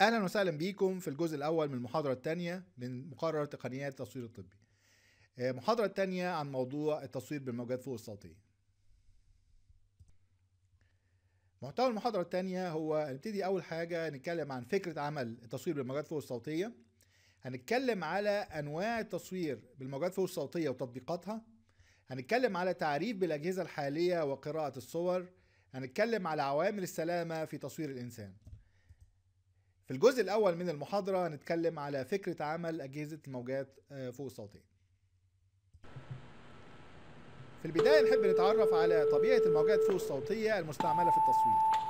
اهلا وسهلا بيكم في الجزء الاول من المحاضره الثانيه من مقرر تقنيات التصوير الطبي المحاضره آه، تانية عن موضوع التصوير بالموجات فوق السطحيه محتوى المحاضره التانية هو نبتدي اول حاجه نتكلم عن فكره عمل التصوير بالموجات فوق الصوتيه هنتكلم على انواع التصوير بالموجات فوق الصوتيه وتطبيقاتها هنتكلم على تعريف بالاجهزه الحاليه وقراءه الصور هنتكلم على عوامل السلامه في تصوير الانسان في الجزء الأول من المحاضرة هنتكلم على فكرة عمل أجهزة الموجات آه، فوق الصوتية في البداية نحب نتعرف على طبيعة الموجات فوق الصوتية المستعملة في التصوير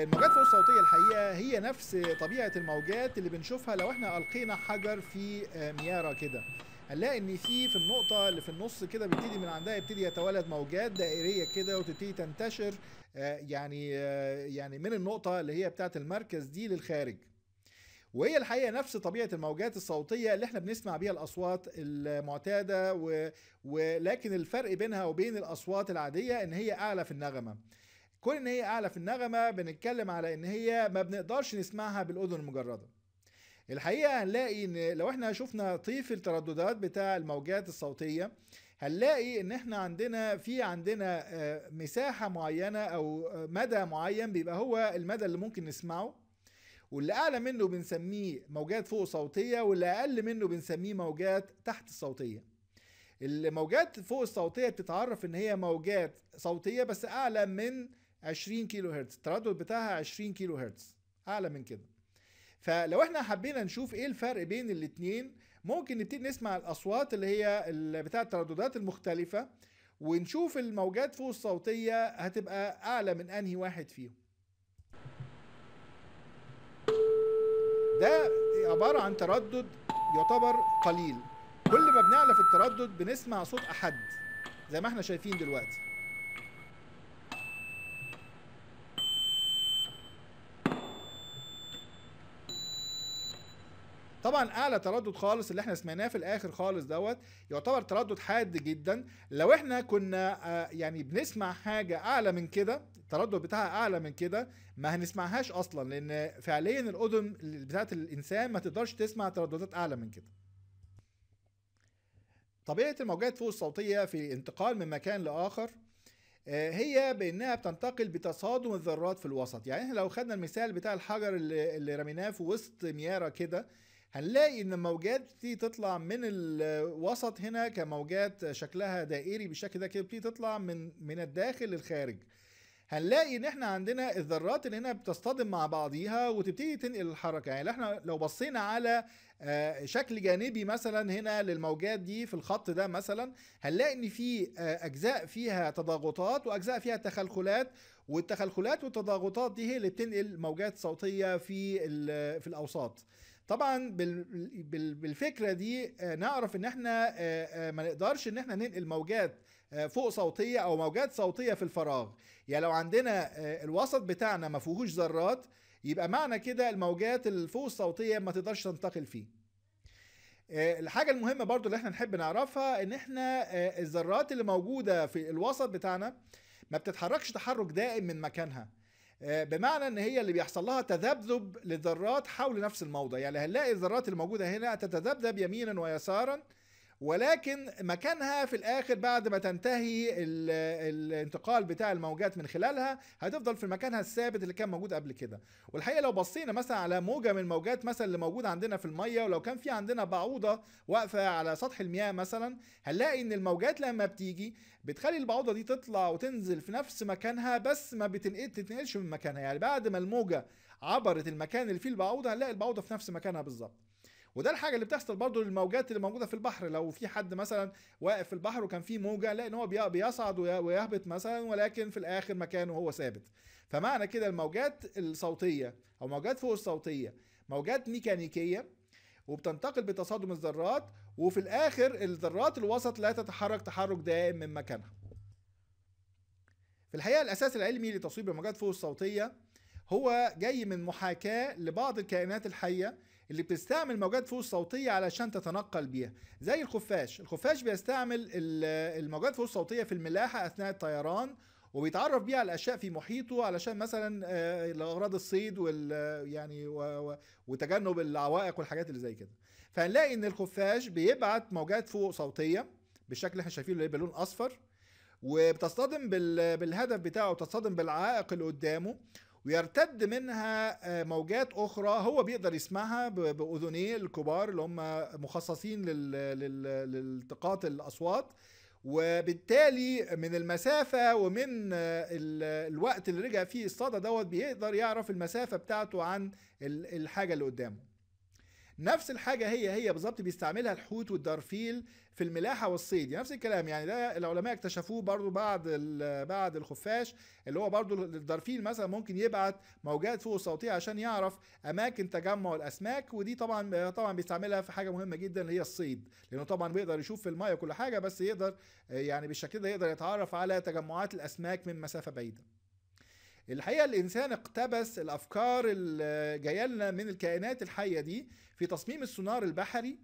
آه، الموجات فوق الصوتية الحقيقة هي نفس طبيعة الموجات اللي بنشوفها لو احنا ألقينا حجر في آه، ميارة كده هنلاقي ان في في النقطه اللي في النص كده بيبتدي من عندها يبتدي يتولد موجات دائريه كده وتبتدي تنتشر يعني يعني من النقطه اللي هي بتاعه المركز دي للخارج وهي الحقيقه نفس طبيعه الموجات الصوتيه اللي احنا بنسمع بيها الاصوات المعتاده و... ولكن الفرق بينها وبين الاصوات العاديه ان هي اعلى في النغمه كون ان هي اعلى في النغمه بنتكلم على ان هي ما بنقدرش نسمعها بالاذن المجرده الحقيقه هنلاقي ان لو احنا شفنا طيف الترددات بتاع الموجات الصوتيه هنلاقي ان احنا عندنا في عندنا آه، مساحه معينه او آه، مدى معين بيبقى هو المدى اللي ممكن نسمعه واللي اعلى منه بنسميه موجات فوق صوتيه واللي اقل منه بنسميه موجات تحت الصوتيه الموجات فوق الصوتيه بتتعرف ان هي موجات صوتيه بس اعلى من 20 كيلو هرتز التردد بتاعها 20 كيلو هرتز اعلى من كده فلو احنا حبينا نشوف ايه الفرق بين الاتنين ممكن نبتدي نسمع الاصوات اللي هي بتاع الترددات المختلفه ونشوف الموجات فوق الصوتيه هتبقى اعلى من انهي واحد فيهم ده عباره عن تردد يعتبر قليل كل ما بنعلى في التردد بنسمع صوت احد زي ما احنا شايفين دلوقتي طبعا اعلى تردد خالص اللي احنا سمعناه في الاخر خالص دوت يعتبر تردد حاد جدا لو احنا كنا آه، يعني بنسمع حاجه اعلى من كده التردد بتاعها اعلى من كده ما هنسمعهاش اصلا لان فعليا الاذن بتاعت الانسان ما تقدرش تسمع ترددات اعلى من كده طبيعه الموجات فوق الصوتيه في الانتقال من مكان لاخر آه، هي بانها بتنتقل بتصادم الذرات في الوسط يعني احنا لو خدنا المثال بتاع الحجر اللي, اللي رميناه في وسط مياره كده هنلاقي ان الموجات دي تطلع من الوسط هنا كموجات شكلها دائري بالشكل ده كده بتبتدي تطلع من من الداخل للخارج هنلاقي ان احنا عندنا الذرات اللي هنا بتصطدم مع بعضيها وتبتدي تنقل الحركه يعني احنا لو بصينا على آه، شكل جانبي مثلا هنا للموجات دي في الخط ده مثلا هنلاقي ان في آه، اجزاء فيها تضاغطات واجزاء فيها تخلخلات والتخلخلات والتضاغطات دي هي اللي بتنقل موجات صوتيه في في الاوساط طبعا بالفكره دي آه، نعرف ان احنا ما نقدرش ان احنا ننقل موجات آه، فوق صوتيه او موجات صوتيه في الفراغ يعني لو عندنا آه، الوسط بتاعنا ما فيهوش ذرات يبقى معنى كده الموجات الفوق الصوتيه ما تقدرش تنتقل فيه آه، الحاجة المهمة برضو اللي احنا نحب نعرفها ان احنا الذرات اللي موجودة في الوسط بتاعنا ما بتتحركش تحرك دائم من مكانها بمعنى ان هي اللي بيحصل لها تذبذب للذرات حول نفس الموضع يعني هنلاقي الذرات الموجودة هنا تتذبذب يمينا ويسارا ولكن مكانها في الاخر بعد ما تنتهي الانتقال بتاع الموجات من خلالها هتفضل في مكانها الثابت اللي كان موجود قبل كده والحقيقه لو بصينا مثلا على موجه من الموجات مثلا اللي موجوده عندنا في الميه ولو كان في عندنا بعوضه واقفه على سطح المياه مثلا هنلاقي ان الموجات لما بتيجي بتخلي البعوضه دي تطلع وتنزل في نفس مكانها بس ما بتنقلش من مكانها يعني بعد ما الموجه عبرت المكان اللي فيه البعوضه هنلاقي البعوضه في نفس مكانها بالظبط وده الحاجه اللي بتحصل برضو للموجات اللي موجوده في البحر لو في حد مثلا واقف في البحر وكان في موجه لان هو بيصعد ويهبط مثلا ولكن في الاخر مكانه هو ثابت فمعنى كده الموجات الصوتيه او موجات فوق الصوتيه موجات ميكانيكيه وبتنتقل بتصادم الذرات وفي الاخر الذرات الوسط لا تتحرك تحرك دائم من مكانها في الحقيقه الاساس العلمي لتصويب الموجات فوق الصوتيه هو جاي من محاكاه لبعض الكائنات الحيه اللي بتستعمل موجات فوق الصوتيه علشان تتنقل بيها زي الخفاش الخفاش بيستعمل الموجات فوق الصوتيه في الملاحه اثناء الطيران وبيتعرف بيها على الاشياء في محيطه علشان مثلا آه، لاغراض الصيد وال يعني و... وتجنب العوائق والحاجات اللي زي كده فهنلاقي ان الخفاش بيبعت موجات فوق صوتيه بالشكل اللي احنا شايفينه اللي بلون اصفر وبتصطدم بالهدف بتاعه وتصطدم بالعائق اللي قدامه ويرتد منها آه، موجات اخرى هو بيقدر يسمعها باذنيه الكبار اللي هم مخصصين لالتقاط الاصوات وبالتالي من المسافة ومن آه، الوقت اللي رجع فيه الصدى دوت بيقدر يعرف المسافة بتاعته عن الحاجة اللي قدامه نفس الحاجة هي هي بالظبط بيستعملها الحوت والدارفيل في الملاحة والصيد يعني نفس الكلام يعني ده العلماء اكتشفوه برضو بعد بعد الخفاش اللي هو برضو الدارفيل مثلا ممكن يبعت موجات فوق صوتية عشان يعرف أماكن تجمع الأسماك ودي طبعا طبعا بيستعملها في حاجة مهمة جدا اللي هي الصيد لأنه طبعا بيقدر يشوف في المية كل حاجة بس يقدر يعني بالشكل ده يقدر يتعرف على تجمعات الأسماك من مسافة بعيدة الحقيقه الانسان اقتبس الافكار اللي جايه لنا من الكائنات الحيه دي في تصميم السونار البحري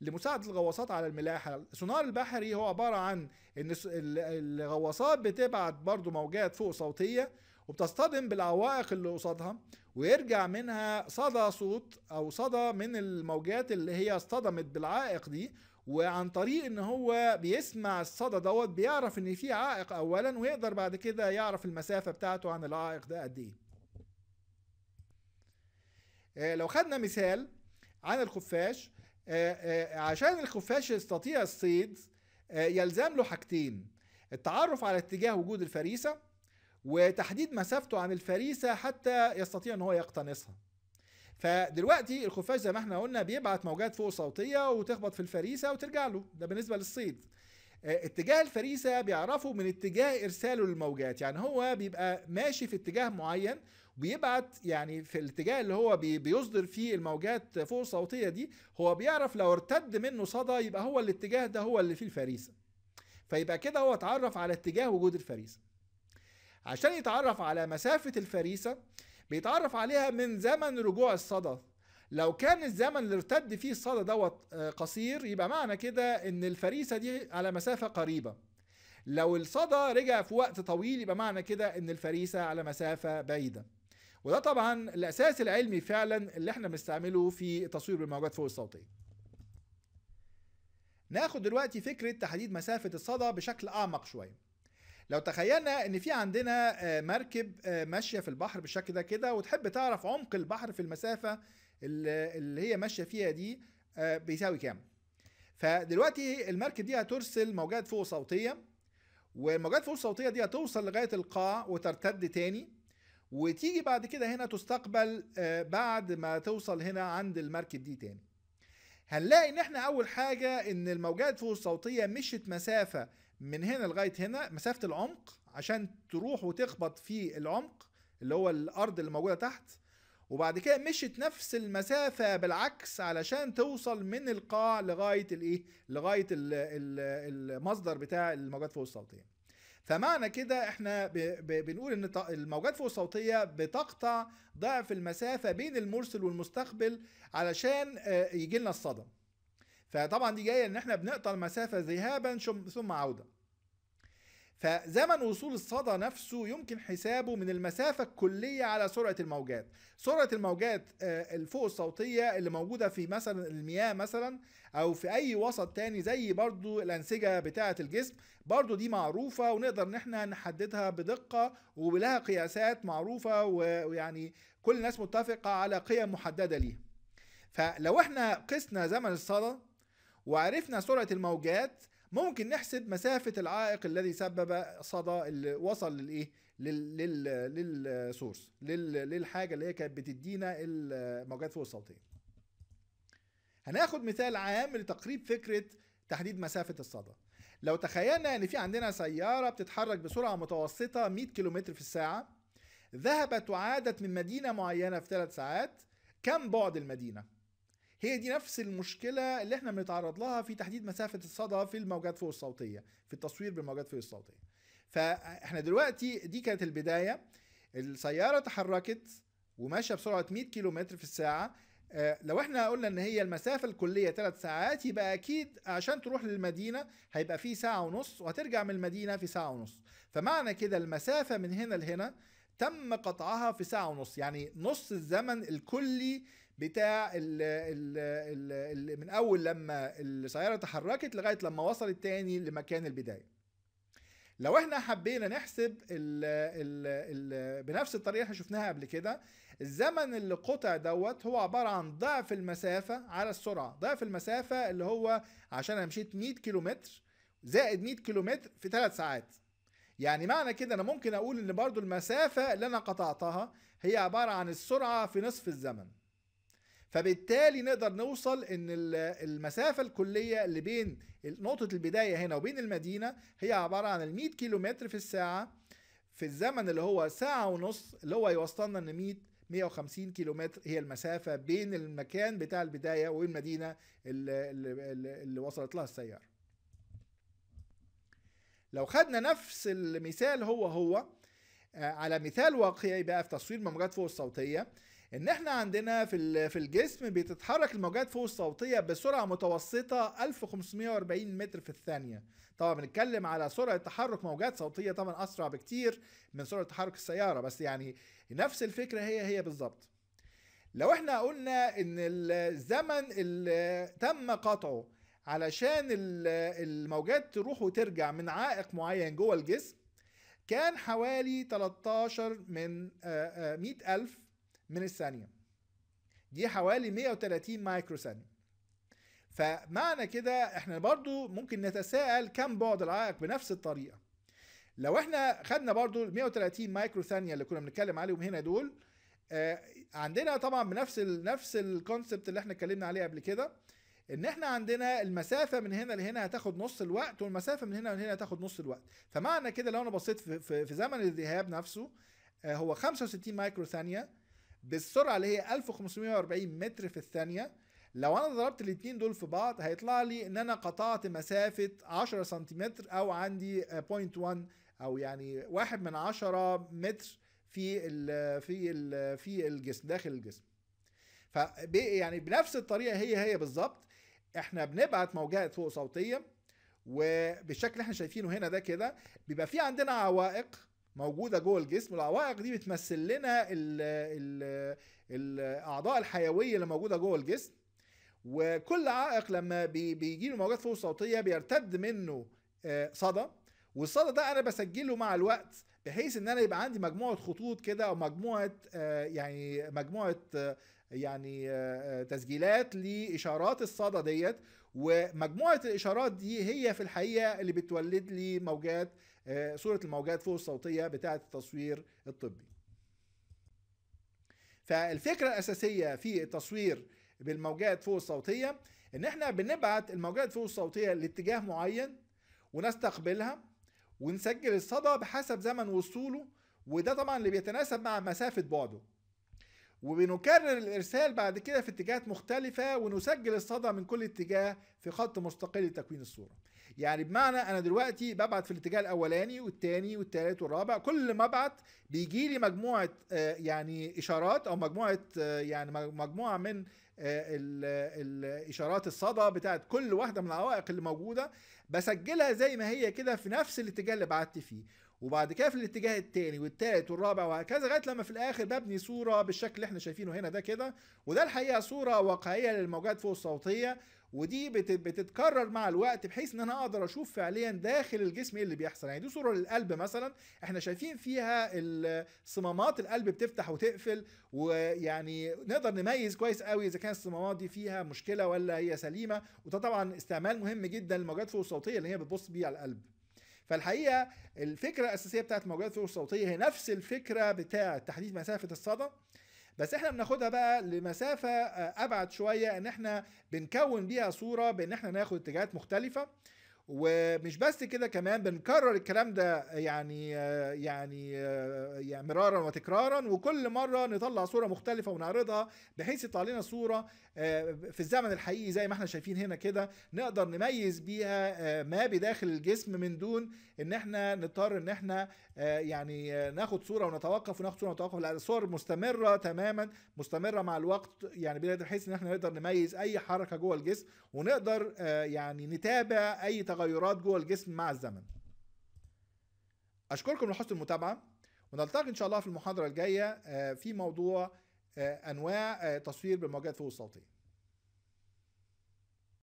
لمساعدة الغواصات على الملاحة السونار البحري هو عبارة عن ان الغواصات بتبعت برضو موجات فوق صوتية وبتصطدم بالعوائق اللي قصادها ويرجع منها صدى صوت او صدى من الموجات اللي هي اصطدمت بالعائق دي وعن طريق ان هو بيسمع الصدى دوت بيعرف ان في عائق اولا ويقدر بعد كده يعرف المسافه بتاعته عن العائق ده قد ايه آه، لو خدنا مثال عن الخفاش آه، آه، عشان الخفاش يستطيع الصيد يلزم له حاجتين التعرف على اتجاه وجود الفريسة وتحديد مسافته عن الفريسة حتى يستطيع ان هو يقتنصها فدلوقتي الخفاش زي ما احنا قلنا بيبعت موجات فوق صوتيه وتخبط في الفريسه وترجع له ده بالنسبه للصيد آه، اتجاه الفريسه بيعرفه من اتجاه ارساله للموجات يعني هو بيبقى ماشي في اتجاه معين بيبعت يعني في الاتجاه اللي هو بيصدر فيه الموجات فوق الصوتيه دي هو بيعرف لو ارتد منه صدى يبقى هو الاتجاه ده هو اللي فيه الفريسه فيبقى كده هو اتعرف على اتجاه وجود الفريسه عشان يتعرف على مسافه الفريسه بيتعرف عليها من زمن رجوع الصدى لو كان الزمن اللي ارتد فيه الصدى دوت آه، قصير يبقى معنى كده ان الفريسه دي على مسافه قريبه لو الصدى رجع في وقت طويل يبقى معنى كده ان الفريسه على مسافه بعيده وده طبعا الاساس العلمي فعلا اللي احنا بنستعمله في التصوير بالموجات فوق الصوتيه ناخد دلوقتي فكره تحديد مسافه الصدى بشكل اعمق شويه لو تخيلنا ان في عندنا آه، مركب آه، ماشيه في البحر بالشكل ده كده وتحب تعرف عمق البحر في المسافه اللي هي ماشيه فيها دي آه، بيساوي كام فدلوقتي المركب دي هترسل موجات فوق صوتيه والموجات فوق الصوتيه دي هتوصل لغايه القاع وترتد تاني وتيجي بعد كده هنا تستقبل بعد ما توصل هنا عند المركب دي تاني هنلاقي ان احنا اول حاجه ان الموجات فوق الصوتيه مشت مسافه من هنا لغايه هنا مسافه العمق عشان تروح وتخبط في العمق اللي هو الارض اللي موجوده تحت وبعد كده مشت نفس المسافة بالعكس علشان توصل من القاع لغاية الايه؟ لغاية المصدر بتاع الموجات فوق الصوتية. فمعنى كده احنا بنقول ان الموجات فوق الصوتية بتقطع ضعف المسافة بين المرسل والمستقبل علشان آه، يجي لنا الصدى. فطبعا دي جايه ان احنا بنقطع المسافه ذهابا ثم عوده فزمن وصول الصدى نفسه يمكن حسابه من المسافة الكلية على سرعة الموجات سرعة الموجات آه، الفوق الصوتية اللي موجودة في مثلا المياه مثلا أو في أي وسط تاني زي برضو الأنسجة بتاعة الجسم برضو دي معروفة ونقدر إن احنا نحددها بدقة ولها قياسات معروفة ويعني كل الناس متفقة على قيم محددة ليها فلو احنا قسنا زمن الصدى وعرفنا سرعة الموجات ممكن نحسب مسافة العائق الذي سبب صدى اللي وصل للايه للسورس لل للحاجة اللي هي كانت بتدينا الموجات فوق الصوتين هناخد مثال عام لتقريب فكرة تحديد مسافة الصدى لو تخيلنا ان في عندنا سيارة بتتحرك بسرعة متوسطة 100 كم في الساعة ذهبت وعادت من مدينة معينة في ثلاث ساعات كم بعد المدينة؟ هي دي نفس المشكله اللي احنا بنتعرض لها في تحديد مسافه الصدى في الموجات فوق الصوتيه في التصوير بالموجات فوق الصوتيه فاحنا دلوقتي دي كانت البدايه السياره تحركت وماشيه بسرعه 100 كيلومتر في الساعه آه، لو احنا قلنا ان هي المسافة الكلية ثلاث ساعات يبقى اكيد عشان تروح للمدينة هيبقى في ساعة ونص وهترجع من المدينة في ساعة ونص فمعنى كده المسافة من هنا لهنا تم قطعها في ساعة ونص يعني نص الزمن الكلي بتاع ال ال ال من اول لما السياره تحركت لغايه لما وصلت تاني لمكان البدايه لو احنا حبينا نحسب ال ال ال بنفس الطريقه اللي شفناها قبل كده الزمن اللي قطع دوت هو عباره عن ضعف المسافه على السرعه ضعف المسافه اللي هو عشان انا مشيت 100 كيلومتر زائد 100 كيلومتر في 3 ساعات يعني معنى كده انا ممكن اقول ان برضو المسافه اللي انا قطعتها هي عباره عن السرعه في نصف الزمن فبالتالي نقدر نوصل ان المسافه الكليه اللي بين نقطه البدايه هنا وبين المدينه هي عباره عن ال 100 كيلو في الساعه في الزمن اللي هو ساعه ونص اللي هو يوصلنا ان 100 150 كيلو هي المسافه بين المكان بتاع البدايه والمدينه اللي, اللي, اللي وصلت لها السياره لو خدنا نفس المثال هو هو آه، على مثال واقعي بقى في تصوير ممرات فوق الصوتيه ان احنا عندنا في في الجسم بتتحرك الموجات فوق الصوتيه بسرعه متوسطه 1540 متر في الثانيه طبعا بنتكلم على سرعه تحرك موجات صوتيه طبعا اسرع بكتير من سرعه تحرك السياره بس يعني نفس الفكره هي هي بالظبط لو احنا قلنا ان الزمن اللي تم قطعه علشان الموجات تروح وترجع من عائق معين جوه الجسم كان حوالي 13 من 100 آه، آه، ألف من الثانية دي حوالي 130 مايكرو ثانية فمعنى كده احنا برضو ممكن نتساءل كم بعد العائق بنفس الطريقة لو احنا خدنا برضو ال 130 مايكرو ثانية اللي كنا بنتكلم عليهم هنا دول آه عندنا طبعا بنفس ال نفس الكونسبت اللي احنا اتكلمنا عليه قبل كده ان احنا عندنا المسافة من هنا لهنا هتاخد نص الوقت والمسافة من هنا لهنا هتاخد نص الوقت فمعنى كده لو انا بصيت في, في, في زمن الذهاب نفسه آه هو 65 مايكرو ثانية بالسرعه اللي هي 1540 متر في الثانيه لو انا ضربت الاثنين دول في بعض هيطلع لي ان انا قطعت مسافه 10 سنتيمتر او عندي 0.1 او يعني واحد من 10 متر في ال في ال في الجسم داخل الجسم ف يعني بنفس الطريقه هي هي بالظبط احنا بنبعت موجات فوق صوتيه وبالشكل اللي احنا شايفينه هنا ده كده بيبقى في عندنا عوائق موجوده جوه الجسم العوائق دي بتمثل لنا الـ الـ الاعضاء الحيويه اللي موجوده جوه الجسم وكل عائق لما بيجي له موجات فوق صوتيه بيرتد منه آه، صدى والصدى ده انا بسجله مع الوقت بحيث ان انا يبقى عندي مجموعه خطوط كده او مجموعه آه، يعني مجموعه آه، يعني تسجيلات لاشارات الصدى ديت ومجموعه الاشارات دي هي في الحقيقه اللي بتولد لي موجات آه، صوره الموجات فوق الصوتيه بتاعه التصوير الطبي فالفكره الاساسيه في التصوير بالموجات فوق الصوتيه ان احنا بنبعت الموجات فوق الصوتيه لاتجاه معين ونستقبلها ونسجل الصدى بحسب زمن وصوله وده طبعا اللي بيتناسب مع مسافه بعده وبنكرر الإرسال بعد كده في اتجاهات مختلفة ونسجل الصدى من كل اتجاه في خط مستقل لتكوين الصورة يعني بمعنى أنا دلوقتي ببعت في الاتجاه الأولاني والثاني والثالث والرابع كل ما أبعت بيجي لي مجموعة آه، يعني إشارات أو مجموعة آه، يعني مجموعة من آه، الإشارات الصدى بتاعت كل واحدة من العوائق اللي موجودة بسجلها زي ما هي كده في نفس الاتجاه اللي بعت فيه وبعد كده في الاتجاه التاني والتالت والرابع وهكذا لغايه لما في الاخر ببني صوره بالشكل اللي احنا شايفينه هنا ده كده وده الحقيقه صوره واقعيه للموجات فوق الصوتيه ودي بتتكرر مع الوقت بحيث ان انا اقدر اشوف فعليا داخل الجسم ايه اللي بيحصل يعني دي صوره للقلب مثلا احنا شايفين فيها الصمامات القلب بتفتح وتقفل ويعني نقدر نميز كويس قوي اذا كان الصمامات دي فيها مشكله ولا هي سليمه وده طبعا استعمال مهم جدا للموجات فوق الصوتيه اللي هي بتبص بيه على القلب فالحقيقه الفكره الاساسيه بتاعت الموجات فوق الصوتيه هي نفس الفكره بتاعه تحديد مسافه الصدى بس احنا بناخدها بقى لمسافه آه، ابعد شويه ان احنا بنكون بيها صوره بان احنا ناخد اتجاهات مختلفه ومش بس كده كمان بنكرر الكلام ده يعني يعني يعني مرارا وتكرارا وكل مره نطلع صوره مختلفه ونعرضها بحيث يطلع لنا صوره آه، في الزمن الحقيقي زي ما احنا شايفين هنا كده نقدر نميز بيها آه، ما بداخل الجسم من دون ان احنا نضطر ان احنا آه، يعني ناخد صوره ونتوقف وناخد صوره ونتوقف لا الصور مستمره تماما مستمره مع الوقت يعني بحيث ان احنا نقدر نميز اي حركه جوه الجسم ونقدر يعني نتابع اي تغيرات جوه الجسم مع الزمن اشكركم لحسن المتابعه ونلتقي ان شاء الله في المحاضره الجايه آه، في موضوع آه، انواع آه، تصوير بالموجات فوق الصوتيه